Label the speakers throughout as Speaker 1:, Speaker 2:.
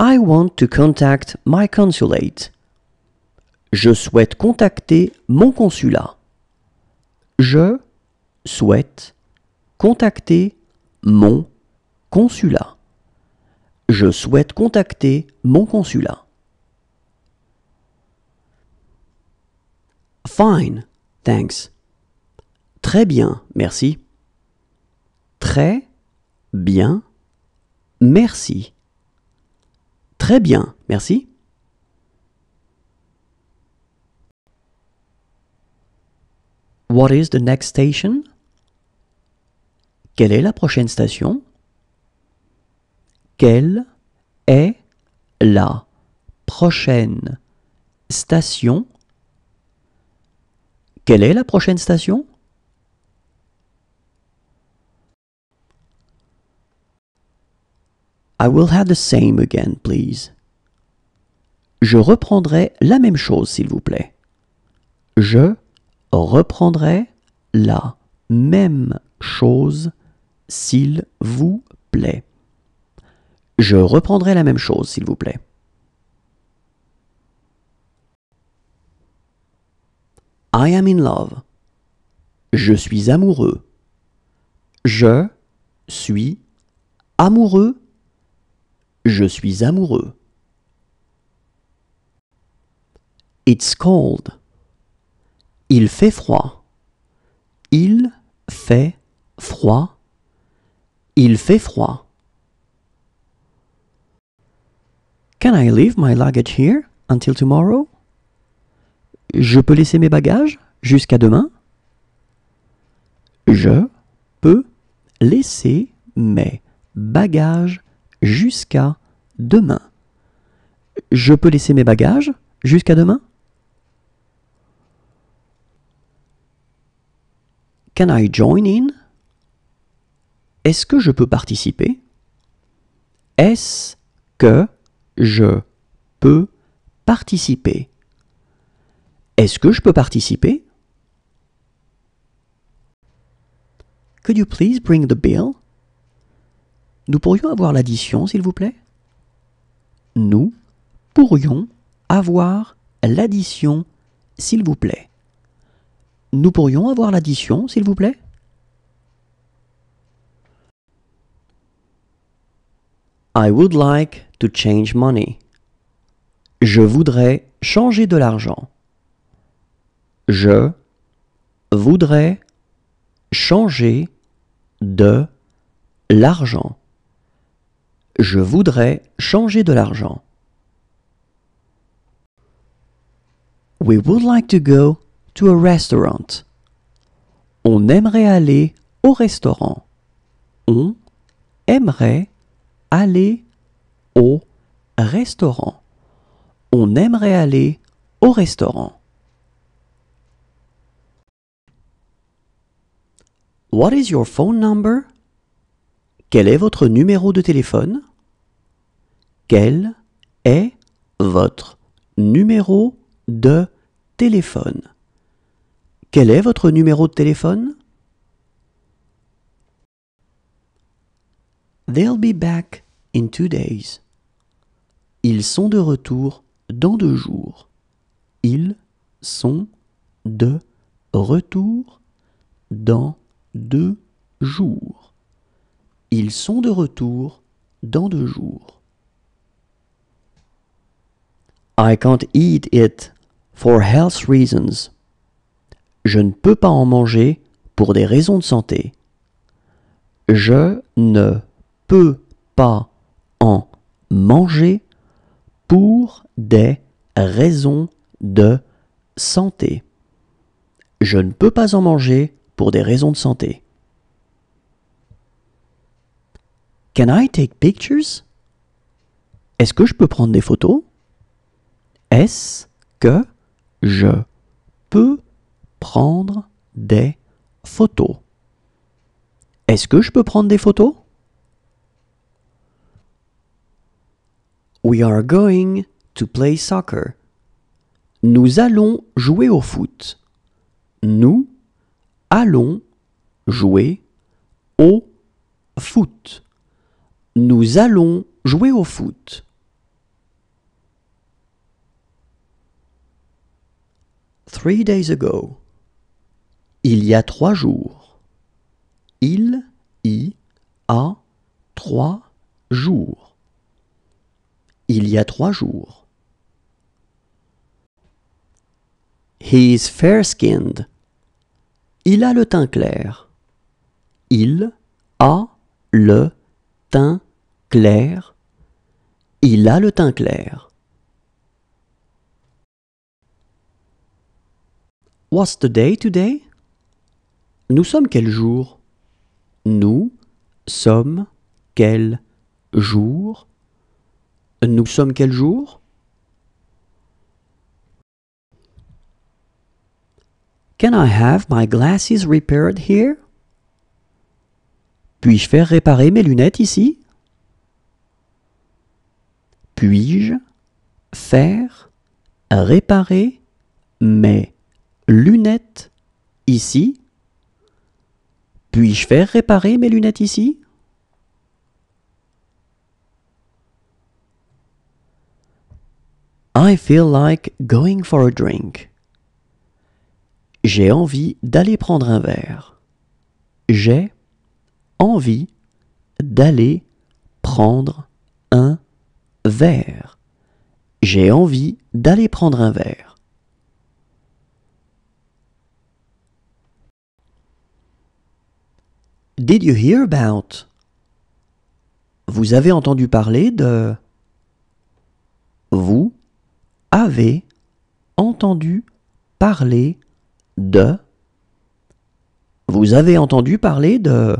Speaker 1: I want to contact my consulate. Je souhaite contacter mon consulat. Je souhaite contacter mon consulat. Je souhaite contacter mon consulat. Fine, thanks. Très bien, merci. Très bien, merci. Très bien, merci. What is the next station? Quelle est la prochaine station Quelle est la prochaine station Quelle est la prochaine station I will have the same again, please. Je reprendrai la même chose, s'il vous plaît. Je reprendrai la même chose, s'il vous plaît. Je reprendrai la même chose, s'il vous plaît. I am in love. Je suis amoureux. Je suis amoureux. Je suis amoureux. It's cold. Il fait froid. Il fait froid. Il fait froid. Can I leave my luggage here until tomorrow? Je peux laisser mes bagages jusqu'à demain? Je peux laisser mes bagages jusqu'à demain. Je peux laisser mes bagages jusqu'à demain? Can I join in est-ce que je peux participer Est-ce que je peux participer Est-ce que je peux participer Could you please bring the bill Nous pourrions avoir l'addition, s'il vous plaît Nous pourrions avoir l'addition, s'il vous plaît. Nous pourrions avoir l'addition, s'il vous plaît I would like to change money. Je voudrais changer de l'argent. Je voudrais changer de l'argent. Je voudrais changer de l'argent. We would like to go to a restaurant. On aimerait aller au restaurant. On aimerait aller au restaurant. On aimerait aller au restaurant. What is your phone number? Quel est votre numéro de téléphone? Quel est votre numéro de téléphone? Quel est votre numéro de téléphone? They'll be back in two days. Ils sont de retour dans deux jours. Ils sont de retour dans deux jours. Ils sont de retour dans deux jours. I can't eat it for health reasons. Je ne peux pas en manger pour des raisons de santé. Je ne peux pas manger pour des raisons de santé. Je ne peux pas en manger pour des raisons de santé. Can I take pictures? Est-ce que je peux prendre des photos? Est-ce que je peux prendre des photos? Est-ce que je peux prendre des photos? We are going to play soccer. Nous allons jouer au foot. Nous allons jouer au foot. Nous allons jouer au foot. Three days ago. Il y a trois jours. Il y a trois jours il y a trois jours. He is fair-skinned. Il a le teint clair. Il a le teint clair. Il a le teint clair. What's the day today? Nous sommes quel jour? Nous sommes quel jour? Nous sommes quel jour Can I have my glasses repaired here Puis-je faire réparer mes lunettes ici Puis-je faire réparer mes lunettes ici Puis-je faire réparer mes lunettes ici I feel like going for a drink. J'ai envie d'aller prendre un verre. J'ai envie d'aller prendre un verre. J'ai envie d'aller prendre un verre. Did you hear about? Vous avez entendu parler de... Vous avez entendu parler de... Vous avez entendu parler de...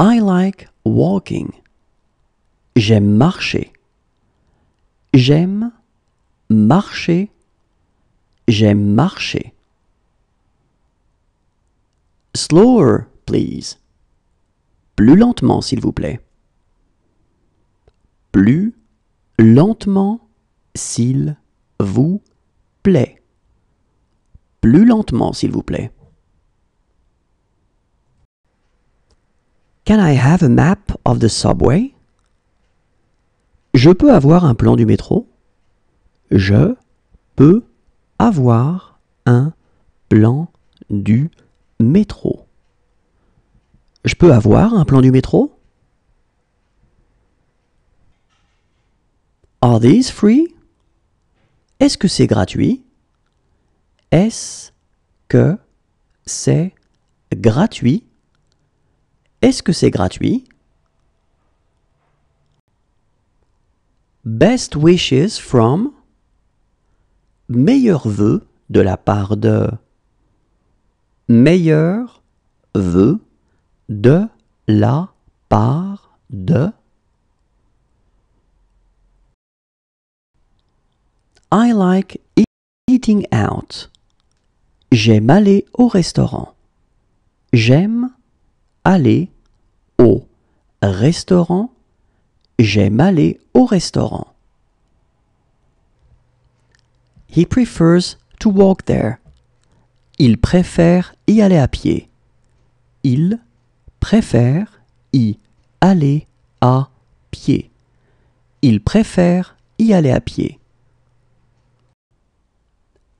Speaker 1: I like walking. J'aime marcher. J'aime marcher. J'aime marcher. Slower, please. Plus lentement, s'il vous plaît. Plus lentement s'il vous plaît. Plus lentement s'il vous plaît. Can I have a map of the subway? Je peux avoir un plan du métro? Je peux avoir un plan du métro. Je peux avoir un plan du métro? Are these free? Est-ce que c'est gratuit? Est-ce que c'est gratuit? Est-ce que c'est gratuit? Best wishes from Meilleur vœux de la part de meilleurs vœux de la part de I like eating out. J'aime aller au restaurant. J'aime aller au restaurant. J'aime aller au restaurant. He prefers to walk there. Il préfère y aller à pied. Il préfère y aller à pied. Il préfère y aller à pied.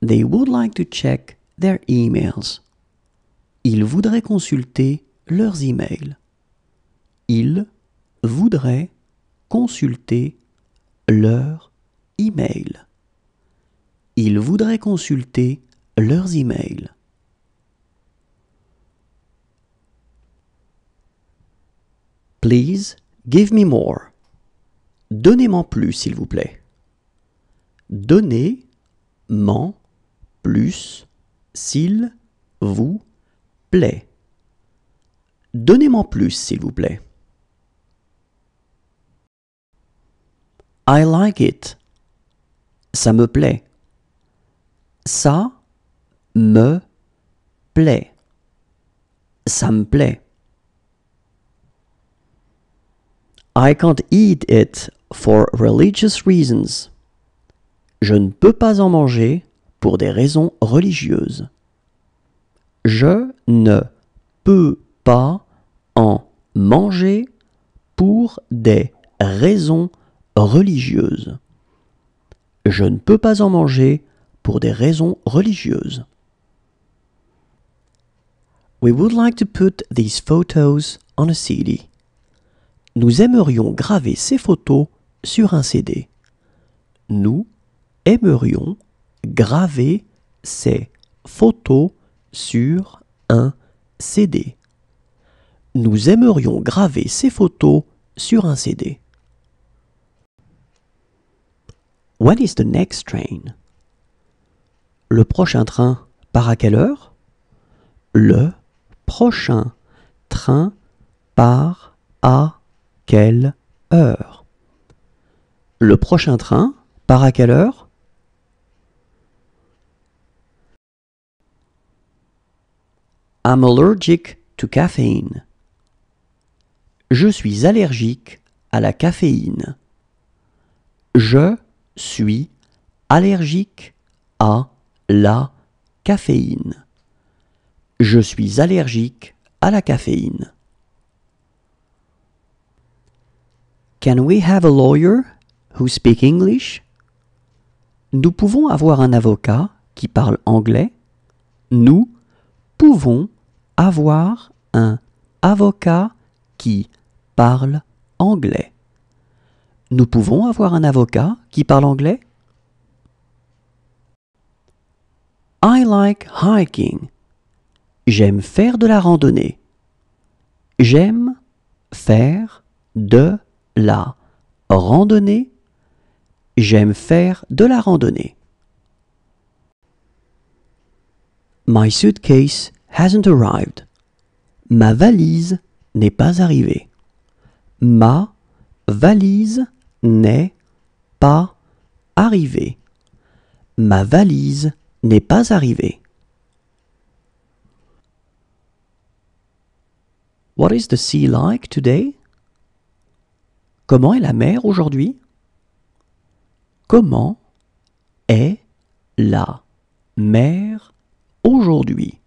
Speaker 1: They would like to check their emails. Ils voudraient consulter leurs emails. Ils voudraient consulter leurs emails. Ils voudraient consulter leurs emails. Please give me more. Donnez-m'en plus, s'il vous plaît. Donnez-m'en plus s'il vous plaît. Donnez-moi plus, s'il vous plaît. I like it. Ça me plaît. Ça me plaît. Ça me plaît. I can't eat it for religious reasons. Je ne peux pas en manger pour des raisons religieuses. Je ne peux pas en manger pour des raisons religieuses. Je ne peux pas en manger pour des raisons religieuses. We would like to put these photos on a CD. Nous aimerions graver ces photos sur un CD. Nous aimerions graver ses photos sur un CD. Nous aimerions graver ces photos sur un CD. When is the next train? Le prochain train part à quelle heure? Le prochain train part à quelle heure? Le prochain train part à quelle heure? I'm allergic to caffeine. Je suis allergique à la caféine. Je suis allergique à la caféine. Je suis allergique à la caféine. Can we have a lawyer who speaks English? Nous pouvons avoir un avocat qui parle anglais? Nous pouvons avoir un avocat qui parle anglais. Nous pouvons avoir un avocat qui parle anglais I like hiking. J'aime faire de la randonnée. J'aime faire de la randonnée. J'aime faire de la randonnée. My suitcase hasn't arrived. Ma valise n'est pas arrivée. Ma valise n'est pas arrivée. Ma valise n'est pas arrivée. What is the sea like today? Comment est la mer aujourd'hui? Comment est la mer aujourd'hui.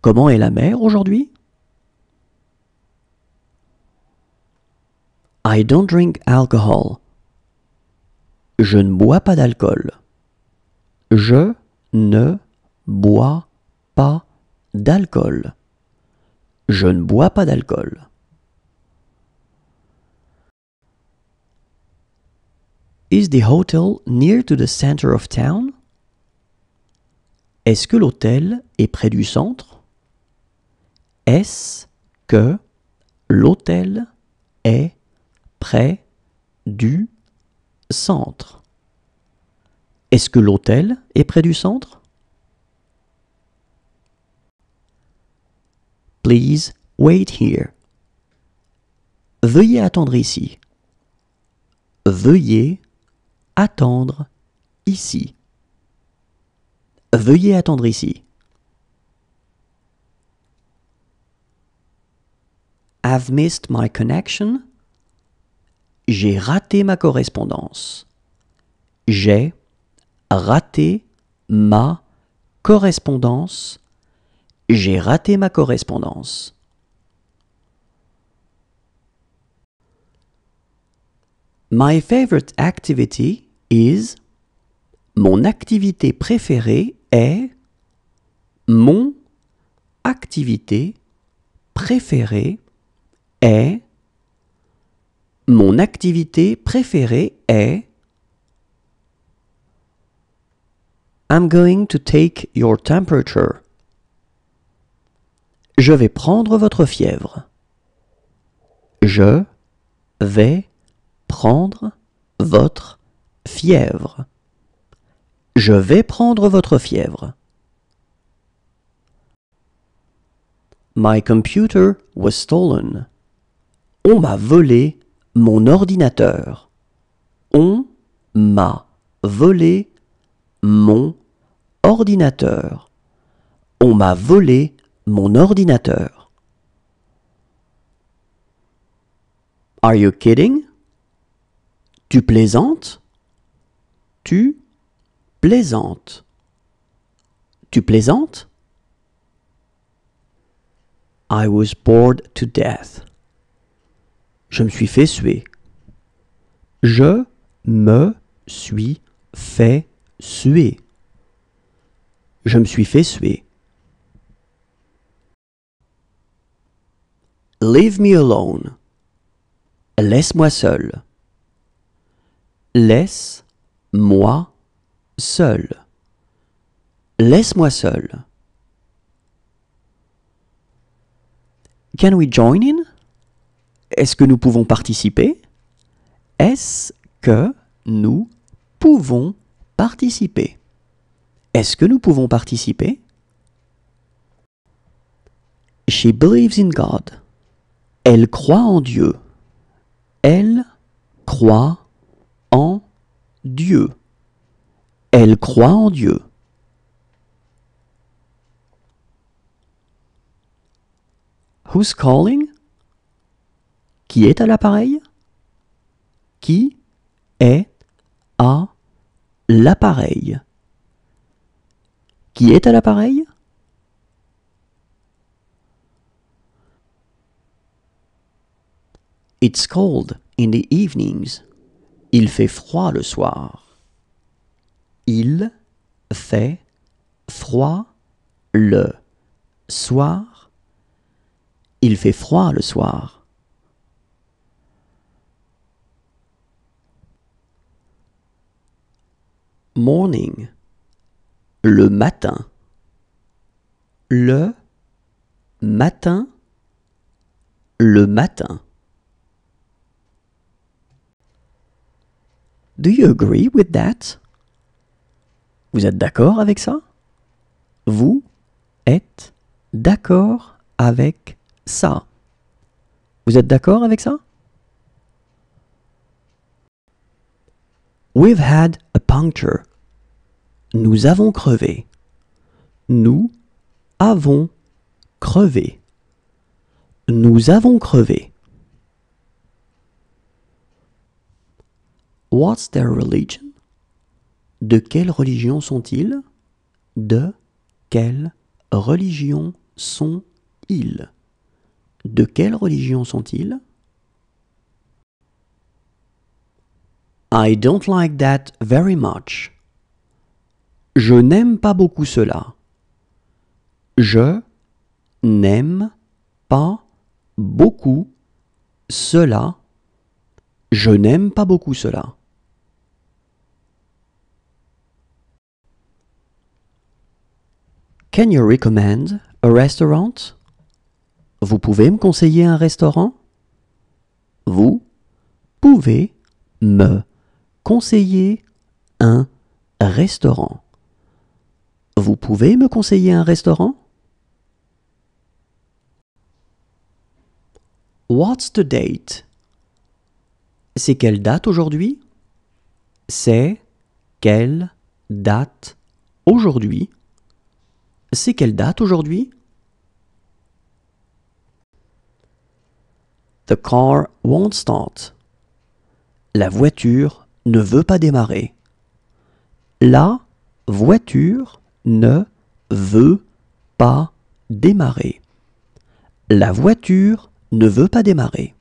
Speaker 1: Comment est la mer aujourd'hui I don't drink alcohol. Je ne bois pas d'alcool. Je ne bois pas d'alcool. Je ne bois pas d'alcool. Is the hotel near to the center of town? Est-ce que l'hôtel est près du centre Est-ce que l'hôtel est près du centre Est-ce que l'hôtel est près du centre Please wait here. Veuillez attendre ici. Veuillez attendre ici. Veuillez attendre ici. I've missed my connection. J'ai raté ma correspondance. J'ai raté ma correspondance. J'ai raté ma correspondance. My favorite activity is Mon activité préférée mon activité préférée est mon activité préférée est I'm going to take your temperature. Je vais prendre votre fièvre. Je vais prendre votre fièvre. Je vais prendre votre fièvre. My computer was stolen. On m'a volé mon ordinateur. On m'a volé mon ordinateur. On m'a volé mon ordinateur. Are you kidding? Tu plaisantes? Tu plaisante. Tu plaisantes I was bored to death. Je me suis fait suer. Je me suis fait suer. Je me suis fait suer. Leave me alone. Laisse-moi seul. Laisse-moi seul. Laisse-moi seul. Can we join in? Est-ce que nous pouvons participer? Est-ce que nous pouvons participer? Est-ce que nous pouvons participer? She believes in God. Elle croit en Dieu. Elle croit en Dieu. Elle croit en Dieu. Who's calling? Qui est à l'appareil? Qui est à l'appareil? Qui est à l'appareil? It's cold in the evenings. Il fait froid le soir. Il fait froid le soir. Il fait froid le soir. Morning. Le matin. Le matin. Le matin. Do you agree with that? Vous êtes d'accord avec ça Vous êtes d'accord avec ça Vous êtes d'accord avec ça We've had a puncture. Nous avons crevé. Nous avons crevé. Nous avons crevé. What's their religion? De quelle religion sont-ils De quelle religion sont-ils De quelle religion sont-ils I don't like that very much. Je n'aime pas beaucoup cela. Je n'aime pas beaucoup cela. Je n'aime pas beaucoup cela. Can you recommend a restaurant? Vous pouvez me conseiller un restaurant? Vous pouvez me conseiller un restaurant. Vous pouvez me conseiller un restaurant? What's the date? C'est quelle date aujourd'hui? C'est quelle date aujourd'hui? C'est quelle date aujourd'hui? The car won't start. La voiture ne veut pas démarrer. La voiture ne veut pas démarrer. La voiture ne veut pas démarrer.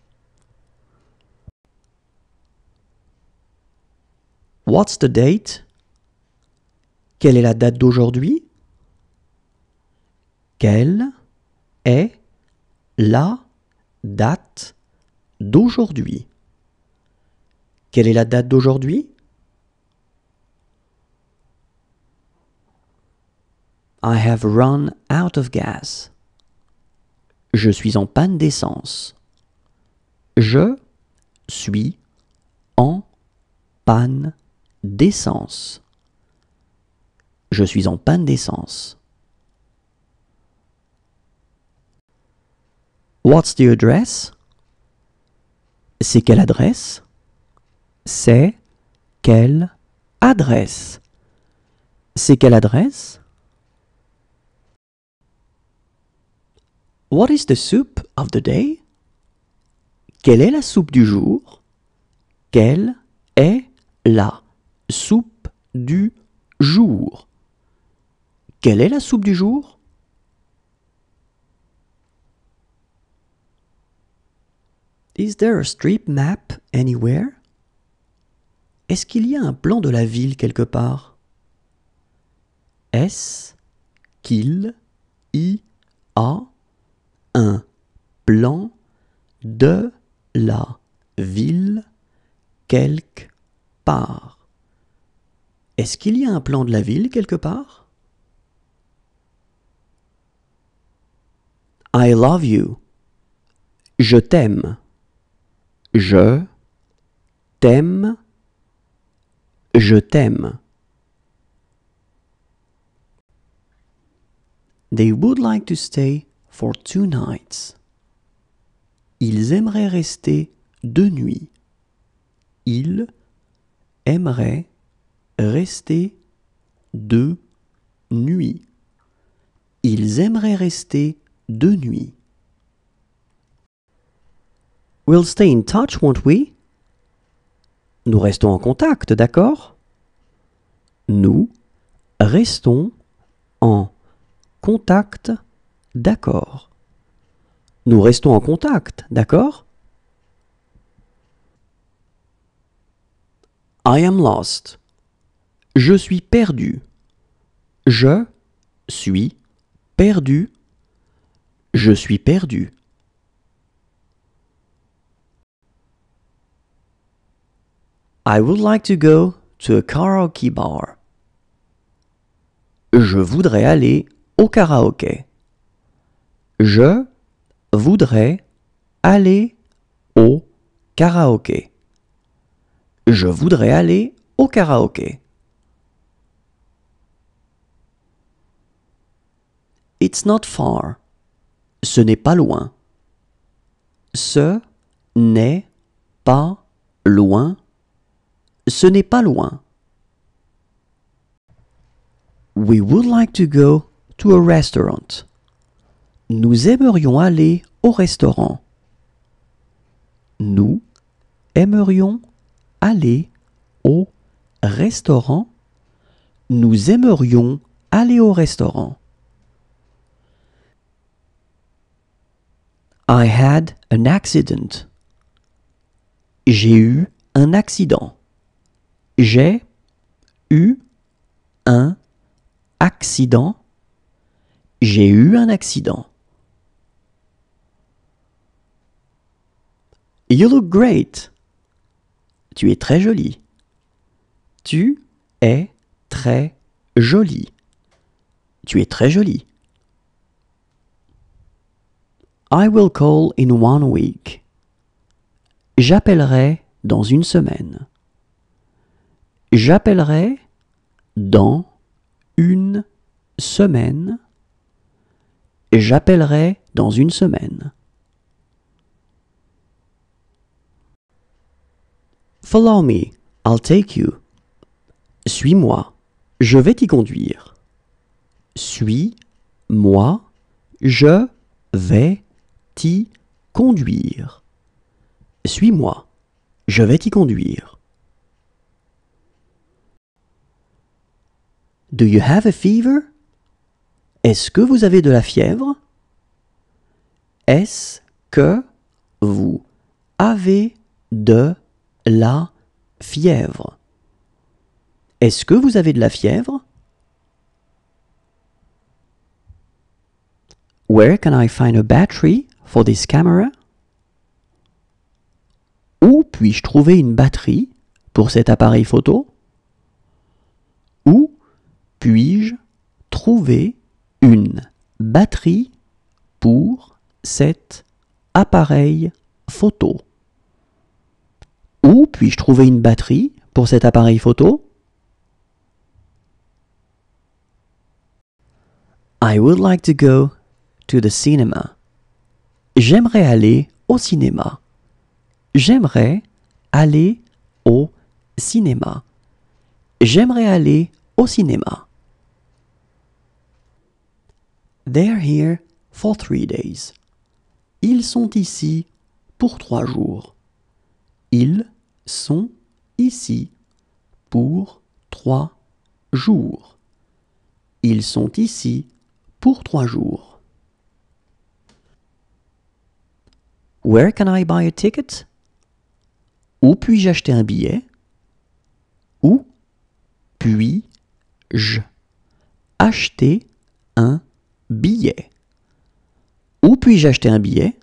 Speaker 1: What's the date? Quelle est la date d'aujourd'hui? Quelle est la date d'aujourd'hui Quelle est la date d'aujourd'hui I have run out of gas. Je suis en panne d'essence. Je suis en panne d'essence. Je suis en panne d'essence. What's the address? C'est quelle adresse? C'est quelle adresse? C'est quelle adresse? What is the soup of the day? Quelle est la soupe du jour? Quelle est la soupe du jour? Quelle est la soupe du jour? Is there a street map anywhere? Est-ce qu'il y a un plan de la ville quelque part? Est-ce qu'il y a un plan de la ville quelque part? Est-ce qu'il y a un plan de la ville quelque part? I love you. Je t'aime. Je t'aime. Je t'aime. They would like to stay for two nights. Ils aimeraient rester deux nuits. Ils aimeraient rester deux nuits. Ils aimeraient rester deux nuits. We'll stay in touch, won't we? Nous restons en contact, d'accord Nous restons en contact, d'accord Nous restons en contact, d'accord I am lost. Je suis perdu. Je suis perdu. Je suis perdu. I would like to go to a karaoke bar. Je voudrais aller au karaoke. Je voudrais aller au karaoke. Je voudrais aller au karaoké. It's not far. Ce n'est pas loin. Ce n'est pas loin. Ce n'est pas loin. We would like to go to a restaurant. Nous aimerions aller au restaurant. Nous aimerions aller au restaurant. Nous aimerions aller au restaurant. I had an accident. J'ai eu un accident. J'ai eu un accident. J'ai eu un accident. You look great. Tu es très jolie. Tu es très jolie. Tu es très jolie. I will call in one week. J'appellerai dans une semaine. J'appellerai dans une semaine. J'appellerai dans une semaine. Follow me, I'll take you. Suis-moi, je vais t'y conduire. Suis-moi, je vais t'y conduire. Suis-moi, je vais t'y conduire. Do you have a fever? Est-ce que vous avez de la fièvre? Est-ce que vous avez de la fièvre? Est-ce que vous avez de la fièvre? Where can I find a battery for this camera? Où puis-je trouver une batterie pour cet appareil photo? Où puis-je trouver une batterie pour cet appareil photo Où puis-je trouver une batterie pour cet appareil photo I would like to go to the cinema. J'aimerais aller au cinéma. J'aimerais aller au cinéma. J'aimerais aller au cinéma. They're here for three days. Ils sont ici pour trois jours. Ils sont ici pour trois jours. Ils sont ici pour trois jours. Where can I buy a ticket? Où puis-je acheter un billet? Où puis-je acheter un billet? billet. Où puis-je acheter un billet?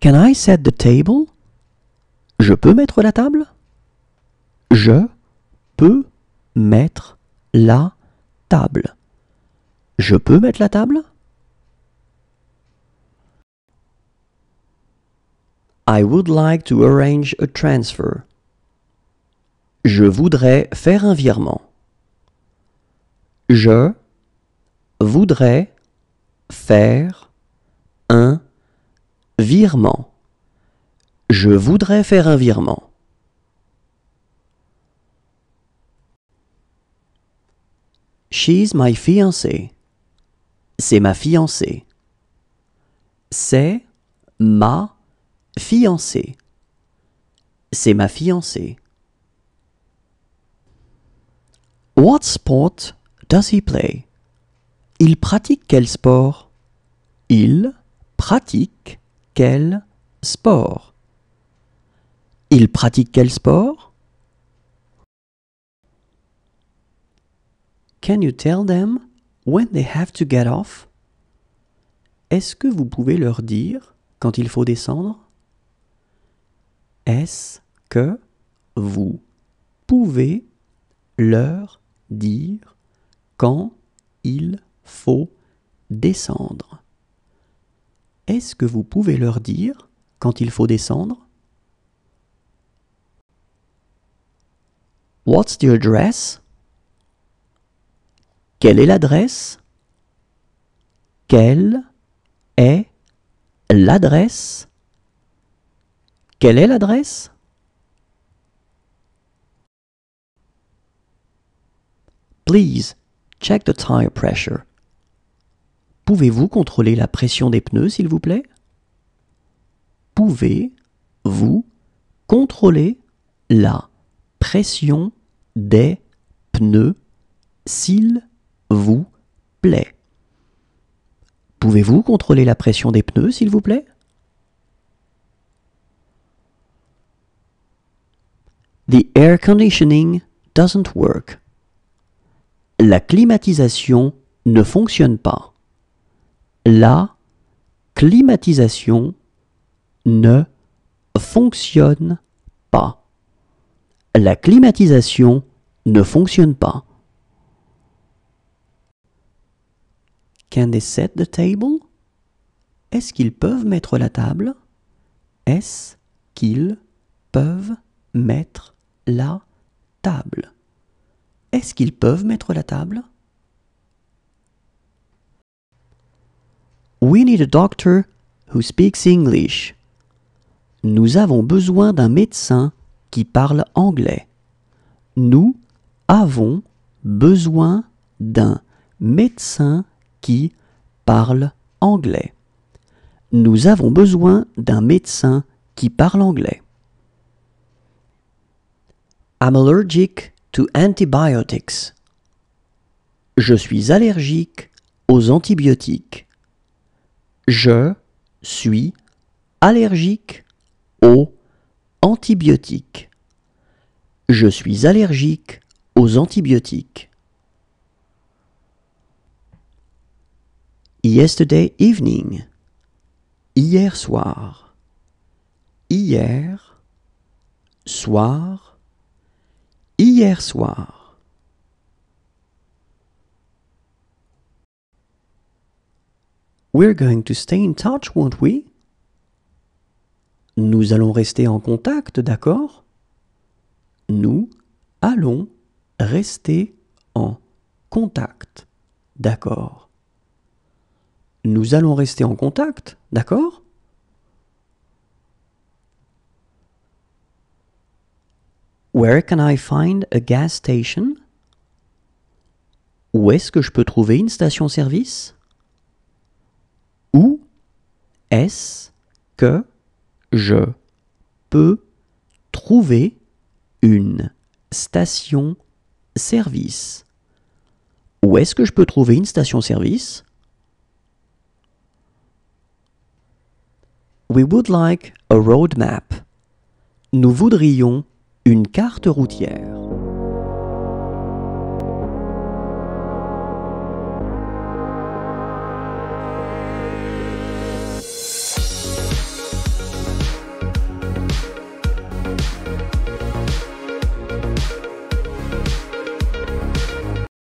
Speaker 1: Can I set the table? Je peux mettre la table? Je peux mettre la table. Je peux mettre la table? I would like to arrange a transfer. Je voudrais faire un virement. Je voudrais faire un virement. Je voudrais faire un virement. She's my fiancée. C'est ma fiancée. C'est ma fiancée. C'est ma fiancée. What sport Does he play? Il pratique quel sport? Il pratique quel sport? Il pratique quel sport? Can you tell them when they have to get off? Est-ce que vous pouvez leur dire quand il faut descendre? Est-ce que vous pouvez leur dire quand il faut descendre. Est-ce que vous pouvez leur dire quand il faut descendre What's the address Quelle est l'adresse Quelle est l'adresse Quelle est l'adresse Please Check the tire pressure. Pouvez-vous contrôler la pression des pneus, s'il vous plaît Pouvez-vous contrôler la pression des pneus, s'il vous plaît Pouvez-vous contrôler la pression des pneus, s'il vous plaît The air conditioning doesn't work. La climatisation ne fonctionne pas. La climatisation ne fonctionne pas. La climatisation ne fonctionne pas. Can they set the table? Est-ce qu'ils peuvent mettre la table? Est-ce qu'ils peuvent mettre la table? Est-ce qu'ils peuvent mettre la table We need a doctor who speaks English. Nous avons besoin d'un médecin qui parle anglais. Nous avons besoin d'un médecin qui parle anglais. Nous avons besoin d'un médecin qui parle anglais. I'm allergic to antibiotics. Je suis allergique aux antibiotiques. Je suis allergique aux antibiotiques. Je suis allergique aux antibiotiques. Yesterday evening. Hier soir. Hier soir hier soir. We're going to stay in touch, won't we? Nous allons rester en contact, d'accord Nous allons rester en contact, d'accord Nous allons rester en contact, d'accord Where can I find a gas station? Où est-ce que je peux trouver une station-service? Où est-ce que je peux trouver une station-service? Où est-ce que je peux trouver une station-service? We would like a roadmap. Nous voudrions une carte routière.